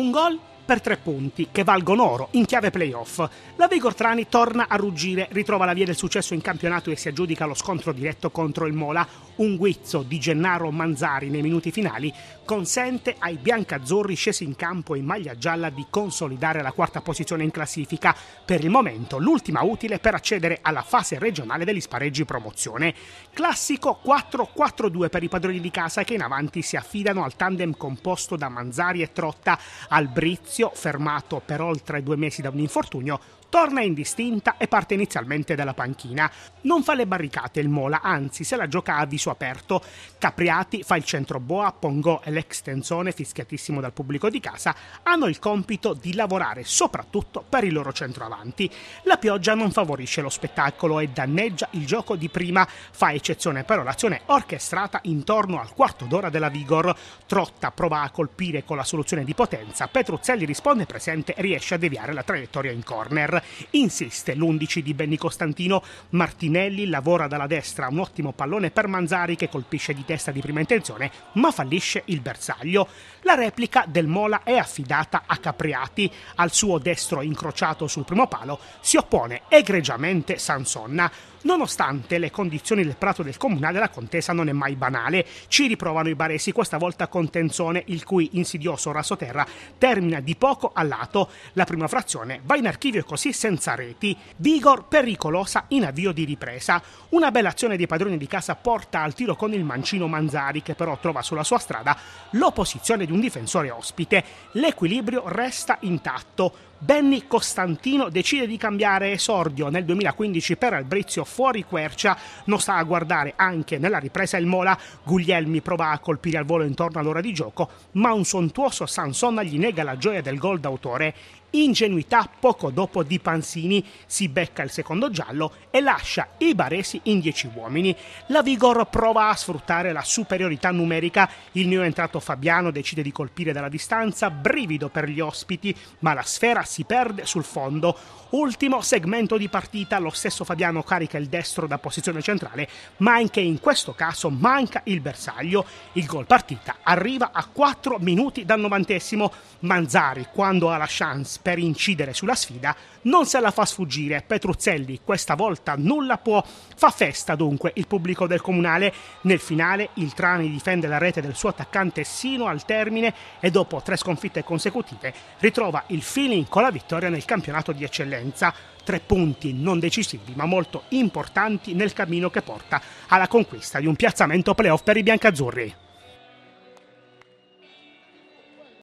un gol per tre punti, che valgono oro, in chiave playoff. La Vigor Trani torna a ruggire, ritrova la via del successo in campionato e si aggiudica lo scontro diretto contro il Mola. Un guizzo di Gennaro Manzari nei minuti finali consente ai biancazzurri scesi in campo in maglia gialla di consolidare la quarta posizione in classifica, per il momento l'ultima utile per accedere alla fase regionale degli spareggi promozione. Classico 4-4-2 per i padroni di casa che in avanti si affidano al tandem composto da Manzari e Trotta, al Brizio Lazio, fermato per oltre due mesi da un infortunio, torna indistinta e parte inizialmente dalla panchina. Non fa le barricate il Mola, anzi se la gioca a viso aperto. Capriati fa il centro boa, Pongò e l'extensione, fischiatissimo dal pubblico di casa, hanno il compito di lavorare soprattutto per il loro centroavanti. La pioggia non favorisce lo spettacolo e danneggia il gioco di prima, fa eccezione però l'azione orchestrata intorno al quarto d'ora della Vigor. Trotta prova a colpire con la soluzione di potenza, Petruzzelli risponde presente riesce a deviare la traiettoria in corner. Insiste l'11 di Benny Costantino, Martinelli lavora dalla destra, un ottimo pallone per Manzari che colpisce di testa di prima intenzione, ma fallisce il bersaglio. La replica del Mola è affidata a Capriati, al suo destro incrociato sul primo palo si oppone egregiamente Sansonna. Nonostante le condizioni del prato del comunale, la contesa non è mai banale. Ci riprovano i baresi, questa volta con Tenzone, il cui insidioso rasoterra termina di poco a lato. La prima frazione va in archivio e così senza reti. Vigor pericolosa in avvio di ripresa. Una bella azione dei padroni di casa porta al tiro con il mancino Manzari, che però trova sulla sua strada l'opposizione di un difensore ospite. L'equilibrio resta intatto. Benny Costantino decide di cambiare esordio nel 2015 per Albrizio fuori quercia, non sta a guardare anche nella ripresa il Mola, Guglielmi prova a colpire al volo intorno all'ora di gioco, ma un sontuoso Sansonna gli nega la gioia del gol d'autore ingenuità poco dopo di Panzini si becca il secondo giallo e lascia i baresi in 10 uomini. La Vigor prova a sfruttare la superiorità numerica, il neoentrato Fabiano decide di colpire dalla distanza, brivido per gli ospiti, ma la sfera si perde sul fondo. Ultimo segmento di partita, lo stesso Fabiano carica il destro da posizione centrale, ma anche in questo caso manca il bersaglio. Il gol partita arriva a 4 minuti dal novantesimo. Manzari, quando ha la chance per incidere sulla sfida, non se la fa sfuggire. Petruzzelli questa volta nulla può, fa festa dunque il pubblico del comunale. Nel finale il Trani difende la rete del suo attaccante sino al termine e dopo tre sconfitte consecutive ritrova il feeling con con la vittoria nel campionato di eccellenza. Tre punti non decisivi ma molto importanti nel cammino che porta alla conquista di un piazzamento playoff per i biancazzurri.